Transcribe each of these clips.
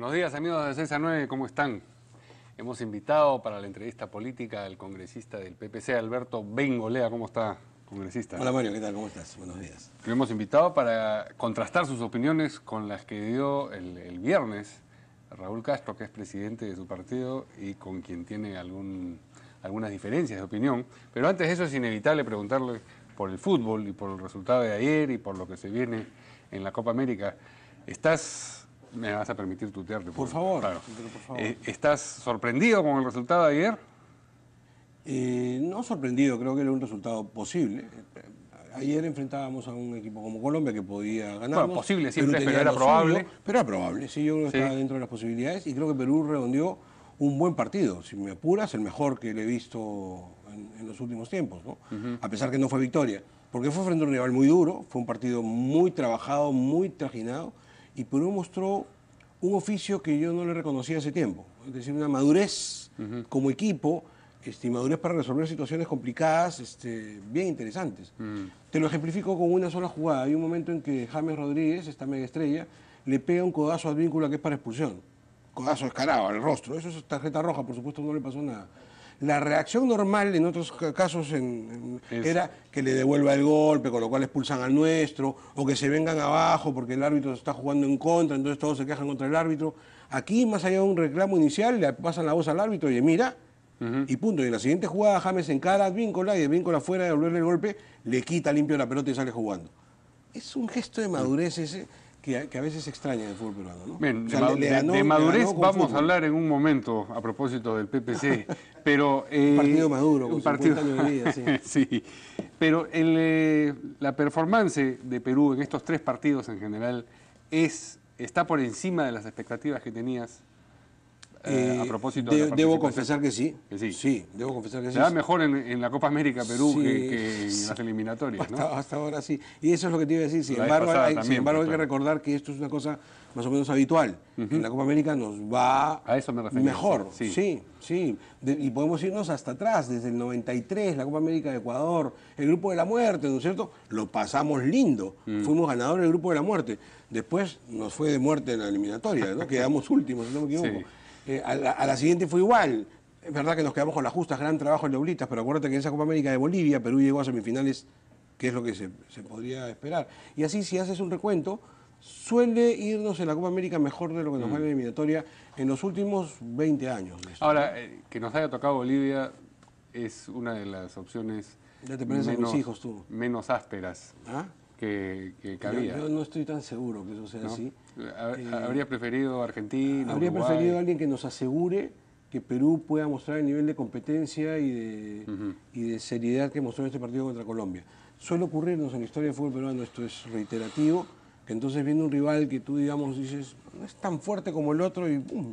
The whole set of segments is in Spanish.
Buenos días amigos de 6 9, ¿cómo están? Hemos invitado para la entrevista política al congresista del PPC, Alberto Bengolea. ¿Cómo está, congresista? Hola Mario, ¿qué tal? ¿Cómo estás? Buenos días. Lo hemos invitado para contrastar sus opiniones con las que dio el, viernes Raúl Castro, que es presidente de su partido y con quien tiene algún, algunas diferencias de opinión. Pero antes de eso es inevitable preguntarle por el fútbol y por el resultado de ayer y por lo que se viene en la Copa América. ¿Estás me vas a permitir tutearte. Por, favor. Eh, ¿Estás sorprendido con el resultado de ayer? Eh, no sorprendido, creo que era un resultado posible. Ayer enfrentábamos a un equipo como Colombia que podía ganar. Bueno, posible siempre, pero era probable. pero era probable, sí, yo creo que estaba dentro de las posibilidades y creo que Perú redondeó un buen partido, si me apuras, el mejor que le he visto en, los últimos tiempos, ¿no? A pesar que no fue victoria, porque fue frente a un rival muy duro, fue un partido muy trabajado, muy trajinado y Perú mostró un oficio que yo no le reconocía hace tiempo, es decir, una madurez como equipo este, madurez para resolver situaciones complicadas este, bien interesantes. Mm. Te lo ejemplifico con una sola jugada. Hay un momento en que James Rodríguez, esta mega estrella, le pega un codazo al vínculo que es para expulsión. Codazo descarado al rostro. Eso es tarjeta roja, por supuesto, no le pasó nada. La reacción normal en otros casos era que le devuelva el golpe, con lo cual expulsan al nuestro, o que se vengan abajo porque el árbitro está jugando en contra, entonces todos se quejan contra el árbitro. Aquí, más allá de un reclamo inicial, le pasan la voz al árbitro y mira, Y punto. Y en la siguiente jugada, James encara a víncola y víncola fuera de devolverle el golpe, le quita limpio la pelota y sale jugando. Es un gesto de madurez ese que, a, veces extraña el fútbol peruano. ¿no? de, madurez vamos a hablar en un momento a propósito del PPC, pero... Eh, un partido maduro, con años de vida, sí. Pero eh, la performance de Perú en estos tres partidos en general es, está por encima de las expectativas que tenías eh, eh, a propósito Debo confesar que sí. sí. debo confesar que Se sí. da mejor en, la Copa América Perú que, en las eliminatorias, hasta, ¿no? hasta, ahora sí. Y eso es lo que te iba a decir. Sin embargo, hay, que recordar que esto es una cosa más o menos habitual. En la Copa América nos va mejor. Sí, sí. y podemos irnos hasta atrás, desde el 93, la Copa América de Ecuador, el Grupo de la Muerte, ¿no es cierto? Lo pasamos lindo. Mm. Fuimos ganadores del Grupo de la Muerte. Después nos fue de muerte en la eliminatoria, ¿no? Quedamos últimos, no me equivoco. Eh, a, la, siguiente fue igual. Es verdad que nos quedamos con las justas, gran trabajo en Leulitas, pero acuérdate que en esa Copa América de Bolivia, Perú llegó a semifinales, que es lo que se, podría esperar. Y así, si haces un recuento, suele irnos en la Copa América mejor de lo que nos mm. va en la eliminatoria en los últimos 20 años. Ahora, eh, que nos haya tocado Bolivia es una de las opciones menos, menos ásperas. ¿Ah? que, Yo, no estoy tan seguro que eso sea así. Eh, ¿Habría preferido Argentina? Habría preferido alguien que nos asegure que Perú pueda mostrar el nivel de competencia y de, seriedad que mostró en este partido contra Colombia. Suele ocurrirnos en la historia del fútbol peruano, esto es reiterativo, que entonces viene un rival que tú, digamos, dices, no es tan fuerte como el otro y ¡pum!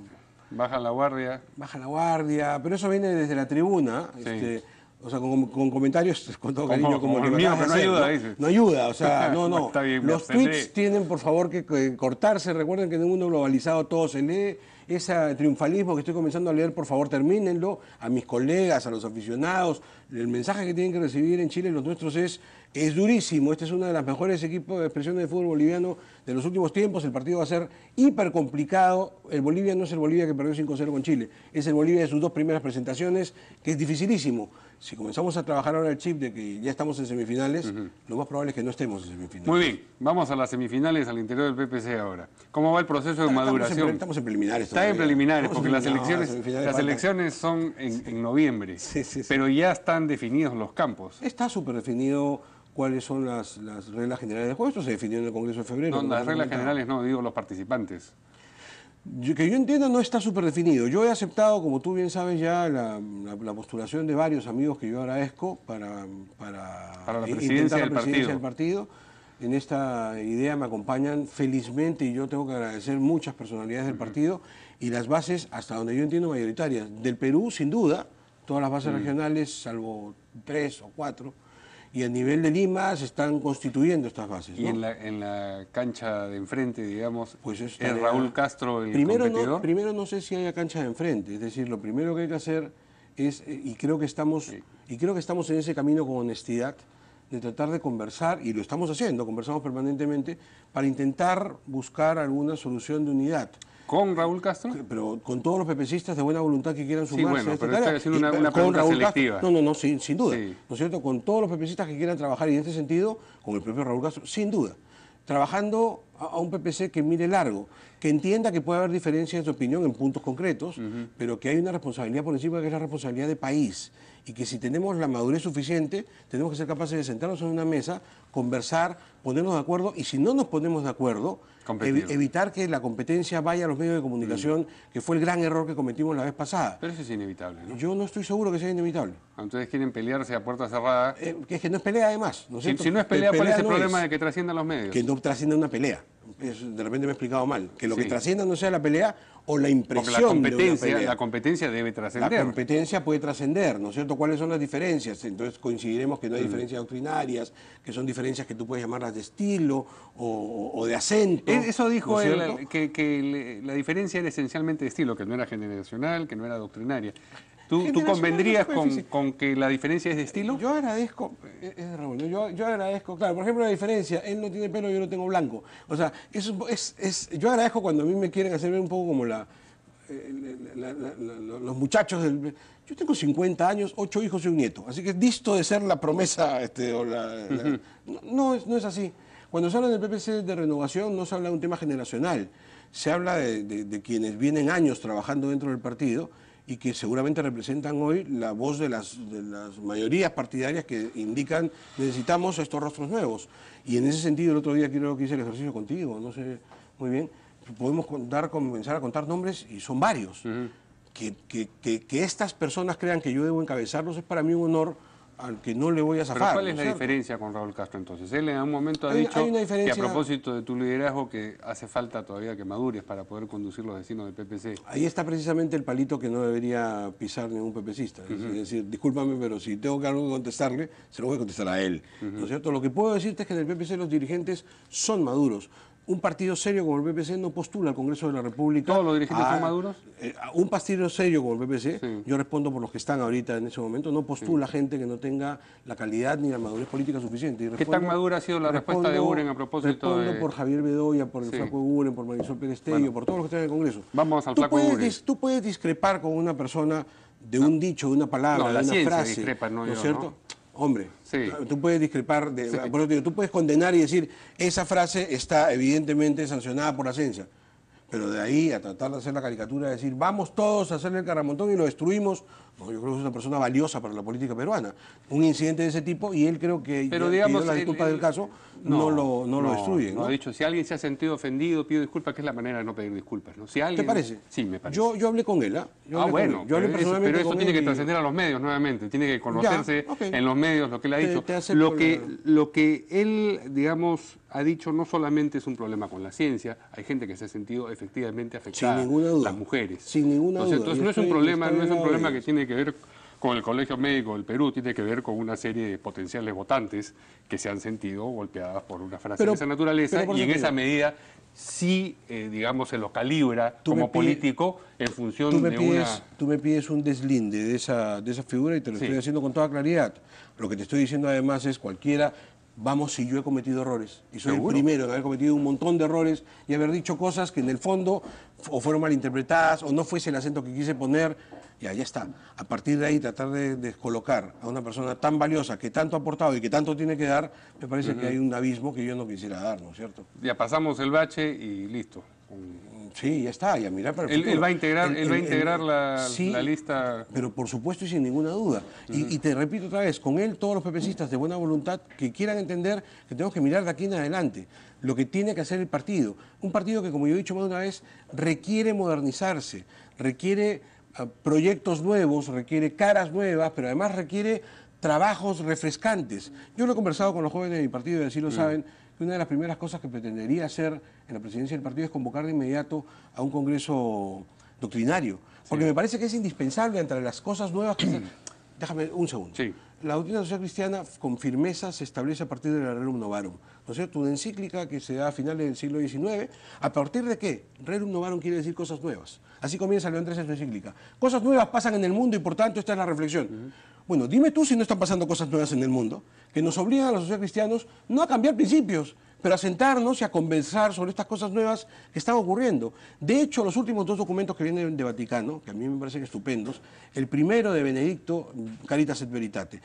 Baja la guardia. Baja la guardia, pero eso viene desde la tribuna. Este, o sea, con, comentarios, con todo cariño, como, como, no ayuda. ¿no? no, ayuda, o sea, no, no. Los tweets tienen, por favor, que, cortarse. Recuerden que en el mundo globalizado todo se lee ese triunfalismo que estoy comenzando a leer, por favor, termínenlo. A mis colegas, a los aficionados, el mensaje que tienen que recibir en Chile los nuestros es, es durísimo. Este es uno de los mejores equipos de expresión de fútbol boliviano de los últimos tiempos. El partido va a ser hiper complicado. El Bolivia no es el Bolivia que perdió 5-0 con Chile, es el Bolivia de sus dos primeras presentaciones, que es dificilísimo si comenzamos a trabajar ahora el chip de que ya estamos en semifinales, lo más probable es que no estemos en semifinales. Muy bien, vamos a las semifinales al interior del PPC ahora. ¿Cómo va el proceso de maduración? estamos en preliminares. Está en preliminares, porque las, elecciones, las elecciones son en, noviembre, pero ya están definidos los campos. Está súper definido cuáles son las, las reglas generales del juego. Esto se definió en el Congreso de febrero. No, las reglas generales no, digo los participantes que yo entiendo no está súper definido. Yo he aceptado, como tú bien sabes ya, la, postulación de varios amigos que yo agradezco para, para, la presidencia, del, partido. En esta idea me acompañan felizmente y yo tengo que agradecer muchas personalidades del partido y las bases, hasta donde yo entiendo, mayoritarias. Del Perú, sin duda, todas las bases regionales, salvo tres o cuatro, y a nivel de Lima se están constituyendo estas bases. ¿Y en la, en la, cancha de enfrente, digamos, pues es Raúl Castro el primero competidor? No, primero no sé si haya cancha de enfrente, es decir, lo primero que hay que hacer es, y creo que estamos, y creo que estamos en ese camino con honestidad, de tratar de conversar, y lo estamos haciendo, conversamos permanentemente, para intentar buscar alguna solución de unidad. ¿Con Raúl Castro? Pero con todos los pepecistas de buena voluntad que quieran sumarse sí, bueno, pero no, no, no, sin, duda. ¿No es cierto? Con todos los pepecistas que quieran trabajar en este sentido, con el propio Raúl Castro, sin duda. Trabajando a un PPC que mire largo, que entienda que puede haber diferencias de opinión en puntos concretos, pero que hay una responsabilidad por encima que es la responsabilidad de país y que si tenemos la madurez suficiente, tenemos que ser capaces de sentarnos en una mesa, conversar, ponernos de acuerdo y si no nos ponemos de acuerdo, evitar que la competencia vaya a los medios de comunicación, mm. que fue el gran error que cometimos la vez pasada. Pero eso es inevitable, Yo no estoy seguro que sea inevitable. Ah, entonces quieren pelearse a puerta cerrada. Eh, que es que no es pelea además. si, no es pelea, ¿cuál el problema de que trasciendan los medios? Que no trascienda una pelea. de repente me he explicado mal. Que lo que trascienda no sea la pelea o la impresión la competencia, La competencia debe trascender. La competencia puede trascender, ¿no es cierto? ¿Cuáles son las diferencias? Entonces coincidiremos que no hay mm. diferencias doctrinarias, que son diferencias que tú puedes llamarlas de estilo o, de acento. Eso dijo él, que, que, la diferencia era esencialmente de estilo, que no era generacional, que no era doctrinaria. ¿Tú, convendrías con, que la diferencia es de estilo? Yo agradezco, eh, Raúl, yo, agradezco, claro, por ejemplo, la diferencia, él no tiene pelo, yo no tengo blanco. O sea, eso es, yo agradezco cuando a mí me quieren hacer un poco como eh, la, los muchachos del... Yo tengo 50 años, 8 hijos y un nieto, así que disto de ser la promesa, este, no, no, es, así. Cuando se habla del PPC de renovación, no se habla de un tema generacional, se habla de quienes vienen años trabajando dentro del partido y que seguramente representan hoy la voz de las, las mayorías partidarias que indican necesitamos estos rostros nuevos. Y en ese sentido, el otro día quiero que hice el ejercicio contigo, no sé muy bien, podemos contar, comenzar a contar nombres y son varios. que, que, estas personas crean que yo debo encabezarlos es para mí un honor al que no le voy a zafar. ¿Cuál es la diferencia con Raúl Castro entonces? Él en un momento ha dicho que a propósito de tu liderazgo que hace falta todavía que madures para poder conducir los vecinos del PPC. Ahí está precisamente el palito que no debería pisar ningún PPCista. Es decir, discúlpame, pero si tengo que algo contestarle, se lo voy a contestar a él. cierto? Lo que puedo decirte es que en el PPC los dirigentes son maduros un partido serio como el PPC no postula al Congreso de la República. ¿Todos los dirigentes están ah, maduros? Eh, un partido serio como el PPC, yo respondo por los que están ahorita en ese momento, no postula gente que no tenga la calidad ni la madurez política suficiente. ¿Qué tan madura ha sido la respuesta de Uren a propósito respondo por Javier Bedoya, por el flaco Uren, por Marisol Pérez por todos los que están en el Congreso. Vamos al flaco Uren. tú puedes discrepar con una persona de un dicho, de una palabra, de una frase. Discrepa, no, ¿no cierto? Hombre, ah, tú puedes discrepar, de, tú puedes condenar y decir, esa frase está evidentemente sancionada por la ciencia. Pero de ahí a tratar de hacer la caricatura, de decir, vamos todos a hacerle el caramontón y lo destruimos yo creo que es una persona valiosa para la política peruana. Un incidente de ese tipo y él creo que Pero digamos, la disculpa del caso no, lo, no, lo ha dicho, si alguien se ha sentido ofendido, pido disculpas, que es la manera de no pedir disculpas. ¿no? Si ¿Te parece? Sí, me parece. Yo, hablé con él. ah, ah bueno. pero, eso, tiene que trascender a los medios nuevamente. Tiene que conocerse ah, en los medios lo que él ha dicho. lo, que, lo que él, digamos, ha dicho no solamente es un problema con la ciencia, hay gente que se ha sentido efectivamente afectada. Sin ninguna Las mujeres. Sin ninguna duda. Entonces, no es un problema, no es un problema que tiene que ver con el Colegio Médico del Perú, tiene que ver con una serie de potenciales votantes que se han sentido golpeadas por una frase de esa naturaleza y en esa medida si eh, digamos, se lo calibra como político en función de una... Tú me pides un deslinde de esa, de esa figura y te lo estoy haciendo con toda claridad. Lo que te estoy diciendo además es cualquiera vamos si yo he cometido errores. Y soy el primero en haber cometido un montón de errores y haber dicho cosas que en el fondo o fueron malinterpretadas o no fuese el acento que quise poner. Y allá está. A partir de ahí tratar de descolocar a una persona tan valiosa que tanto ha aportado y que tanto tiene que dar, me parece que hay un abismo que yo no quisiera dar, ¿no es cierto? Ya pasamos el bache y listo. Sí, ya está, ya mira para él, va a integrar, él va a integrar la, lista. Pero por supuesto y sin ninguna duda. y, te repito otra vez, con él todos los pepecistas de buena voluntad que quieran entender que tenemos que mirar de aquí en adelante lo que tiene que hacer el partido. Un partido que, como yo he dicho más de una vez, requiere modernizarse, requiere ah, proyectos nuevos, requiere caras nuevas, pero además requiere trabajos refrescantes. Yo lo he conversado con los jóvenes de mi partido y así lo saben una de las primeras cosas que pretendería hacer en la presidencia del partido es convocar de inmediato a un Congreso doctrinario. Porque me parece que es indispensable entre las cosas nuevas que... Déjame un segundo. La doctrina social cristiana con firmeza se establece a partir de la Rerum Novarum, ¿no es cierto? Una encíclica que se da a finales del siglo XIX, a partir de qué? Rerum Novarum quiere decir cosas nuevas. Así comienza León entonces en su encíclica. Cosas nuevas pasan en el mundo y por tanto esta es la reflexión. Bueno, dime tú si no están pasando cosas nuevas en el mundo que nos obligan a los socios cristianos no a cambiar principios, pero a sentarnos y a conversar sobre estas cosas nuevas que están ocurriendo. De hecho, los últimos dos documentos que vienen de Vaticano, que a mí me parecen estupendos, el primero de Benedicto, Caritas et Veritate,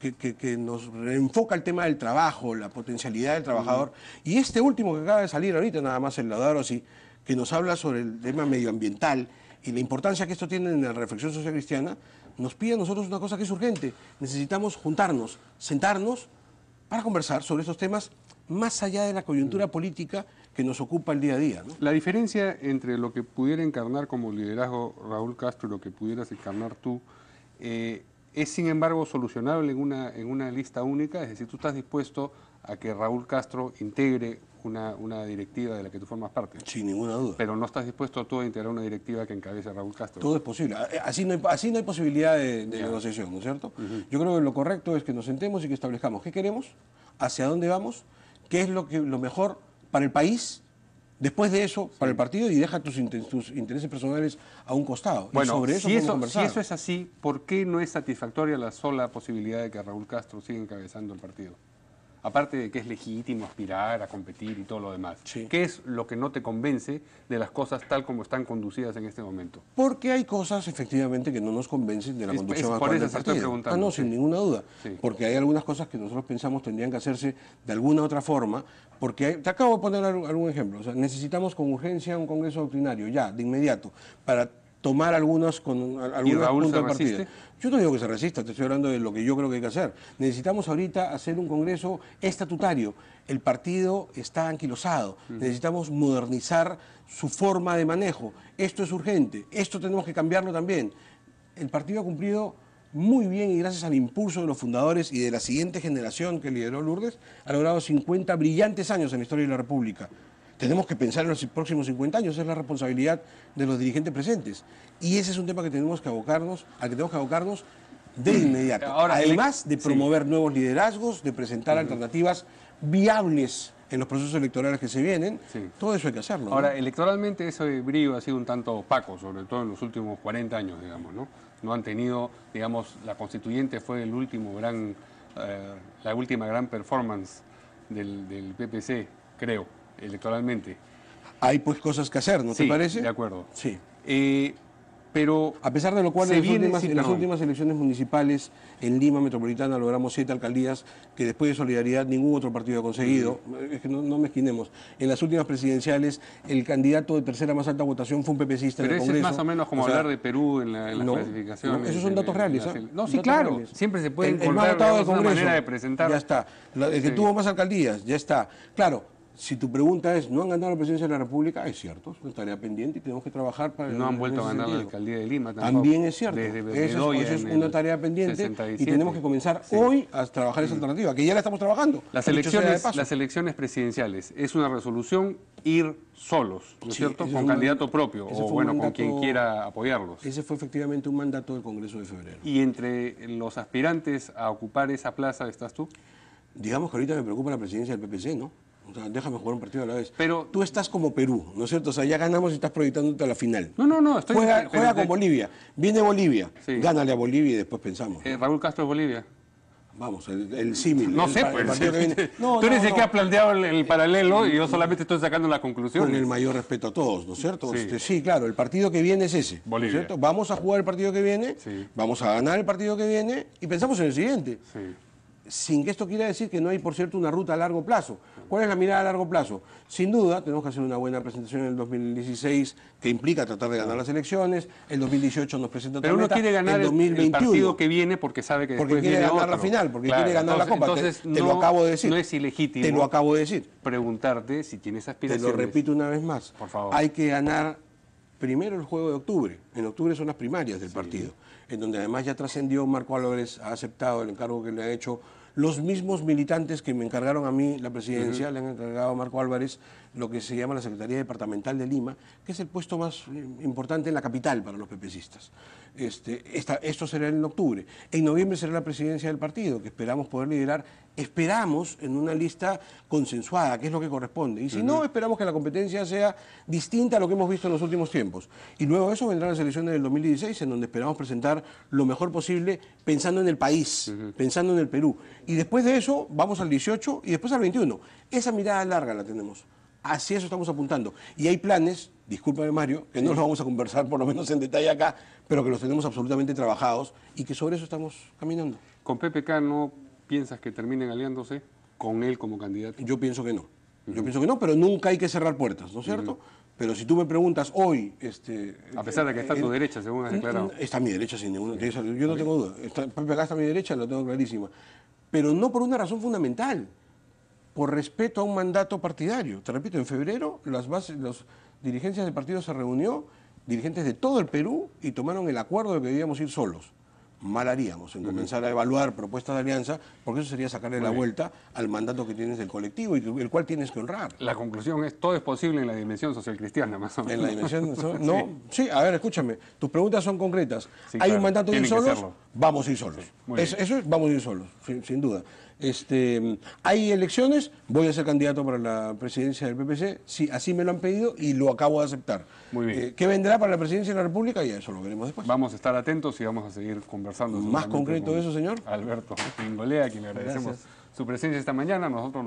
que, nos reenfoca el tema del trabajo, la potencialidad del trabajador, mm. y este último que acaba de salir ahorita, nada más el Laudaro, así, que nos habla sobre el tema medioambiental y la importancia que esto tiene en la reflexión social cristiana, nos pide a nosotros una cosa que es urgente. Necesitamos juntarnos, sentarnos para conversar sobre estos temas más allá de la coyuntura política que nos ocupa el día a día. La diferencia entre lo que pudiera encarnar como liderazgo Raúl Castro y lo que pudieras encarnar tú eh, es, sin embargo, solucionable en una, en una lista única, es decir, tú estás dispuesto a que Raúl Castro integre una, directiva de la que tú formas parte. Sin ninguna duda. Pero no estás dispuesto tú a integrar una directiva que encabece a Raúl Castro. Todo es posible. Eh, así no hay, así no hay posibilidad de, negociación, ¿no es cierto? Yo creo que lo correcto es que nos sentemos y que establezcamos qué queremos, hacia dónde vamos, qué es lo, que, lo mejor para el país Después de eso, para el partido y deja tus, tus intereses personales a un costado. Bueno, sobre eso, si eso es así, ¿por qué no es satisfactoria la sola posibilidad de que Raúl Castro siga encabezando el partido? aparte de que es legítimo aspirar a competir y todo lo demás, ¿qué es lo que no te convence de las cosas tal como están conducidas en este momento? Porque hay cosas efectivamente que no nos convencen de la conducción es, Por eso del preguntando. Ah, no, sin ninguna duda. Porque hay algunas cosas que nosotros pensamos tendrían que hacerse de alguna otra forma, porque te acabo de poner algún ejemplo. necesitamos con urgencia un Congreso doctrinario, ya, de inmediato, para tomar algunos, con, puntos Yo no digo que se resista, te estoy hablando de lo que yo creo que hay que hacer. Necesitamos ahorita hacer un congreso estatutario. El partido está anquilosado. Necesitamos modernizar su forma de manejo. Esto es urgente. Esto tenemos que cambiarlo también. El partido ha cumplido muy bien y gracias al impulso de los fundadores y de la siguiente generación que lideró Lourdes, ha logrado 50 brillantes años en la historia de la República tenemos que pensar en los próximos 50 años, es la responsabilidad de los dirigentes presentes. Y ese es un tema que tenemos que abocarnos, al que tenemos que abocarnos de mm. inmediato. Además de promover nuevos liderazgos, de presentar alternativas viables en los procesos electorales que se vienen, todo eso hay que hacerlo. Ahora, electoralmente ese brillo ha sido un tanto opaco, sobre todo en los últimos 40 años, digamos, ¿no? No han tenido, digamos, la constituyente fue el último gran, eh, la última gran performance del PPC, creo electoralmente. Hay pues cosas que hacer, ¿no te parece? De acuerdo. Sí. Eh, pero a pesar de lo cual en, en las últimas elecciones municipales en Lima Metropolitana logramos siete alcaldías que después de Solidaridad ningún otro partido ha conseguido. Es que no, no mezquinemos. En las últimas presidenciales el candidato de tercera más alta votación fue un pepecista en el es más o menos como hablar de Perú en, la, en no, esos son datos reales. ¿ah? No, sí, claro. Siempre se puede encontrar el manera de presentar. Ya está. el que tuvo más alcaldías, ya está. Claro, si tu pregunta es, ¿no han ganado la presidencia de la República? Es cierto, es una tarea pendiente y tenemos que trabajar para... No han vuelto a ganar la alcaldía de Lima tampoco. También es cierto, desde, eso, es, es una tarea pendiente y tenemos que comenzar hoy a trabajar esa alternativa, que ya la estamos trabajando. Las elecciones, las elecciones presidenciales, es una resolución ir solos, ¿no es cierto? Con candidato propio o bueno, con quien quiera apoyarlos. Ese fue efectivamente un mandato del Congreso de Febrero. ¿Y entre los aspirantes a ocupar esa plaza estás tú? Digamos que ahorita me preocupa la presidencia del PPC, ¿no? O déjame jugar un partido a la vez. Pero tú estás como Perú, ¿no es cierto? O sea, ya ganamos y estás proyectándote a la final. No, no, no. Estoy juega, juega con Bolivia. Viene Bolivia. Gánale a Bolivia y después pensamos. Eh, Raúl Castro, Bolivia. Vamos, el, símil. No sé, pues. tú eres el que ha planteado el, eh, paralelo y yo mm, solamente estoy sacando la conclusión. Con el mayor respeto a todos, ¿no es cierto? Sí, este, claro, el partido que viene es ese. Bolivia. Vamos a jugar el partido que viene, vamos a ganar el partido que viene y pensamos en el siguiente. Sin que esto quiera decir que no hay, por cierto, una ruta a largo plazo. ¿Cuál es la mirada a largo plazo? Sin duda, tenemos que hacer una buena presentación en el 2016 que implica tratar de ganar las elecciones. El 2018 nos presenta Pero uno quiere ganar el, partido que viene porque sabe que después porque quiere ganar la final, porque quiere ganar la copa. Entonces no, lo acabo de decir. No es ilegítimo. Te lo acabo de decir. Preguntarte si tienes aspiraciones. Te lo repito una vez más. Por favor. Hay que ganar primero el juego de octubre. En octubre son las primarias del partido, en donde además ya trascendió Marco Álvarez, ha aceptado el encargo que le ha hecho los mismos militantes que me encargaron a mí la presidencia, le han encargado a Marco Álvarez lo que se llama la Secretaría Departamental de Lima, que es el puesto más eh, importante en la capital para los pepecistas. Este, esto será en octubre. En noviembre será la presidencia del partido, que esperamos poder liderar, esperamos en una lista consensuada, que es lo que corresponde. Y si no, esperamos que la competencia sea distinta a lo que hemos visto en los últimos tiempos. Y luego de eso vendrán las elecciones del 2016, en donde esperamos presentar lo mejor posible pensando en el país, pensando en el Perú. Y después de eso vamos al 18 y después al 21. Esa mirada larga la tenemos. Hacia eso estamos apuntando. Y hay planes, discúlpame Mario, que no los vamos a conversar por lo menos en detalle acá, pero que los tenemos absolutamente trabajados y que sobre eso estamos caminando. ¿Con PPK no piensas que terminen aliándose con él como candidato? Yo pienso que no. Yo pienso que no, pero nunca hay que cerrar puertas, ¿no es cierto? Pero si tú me preguntas hoy... Este, a pesar de que está a tu derecha, según has declarado. Está a mi derecha, sin ninguna... Yo no tengo duda. PPK está a mi derecha, lo tengo clarísima. Pero no por una razón fundamental por respeto a un mandato partidario. Te repito, en febrero las bases, los dirigencias de partido se reunió, dirigentes de todo el Perú, y tomaron el acuerdo de que debíamos ir solos. Mal haríamos en comenzar a evaluar propuestas de alianza, porque eso sería sacarle la vuelta al mandato que tienes del colectivo y el cual tienes que honrar. La conclusión es, todo es posible en la dimensión social cristiana, más o menos. En la dimensión... no, sí. a ver, escúchame, tus preguntas son concretas. ¿Hay un mandato de ir solos? Vamos a ir solos. Eso, es, vamos a ir solos, sin duda. Este, hay elecciones, voy a ser candidato para la presidencia del PPC, sí, así me lo han pedido y lo acabo de aceptar. Muy bien. Eh, ¿Qué vendrá para la presidencia de la República? Y eso lo veremos después. Vamos a estar atentos y vamos a seguir conversando. Más concreto de eso, señor. Alberto Ingolea, quien le agradecemos su presencia esta mañana. Nosotros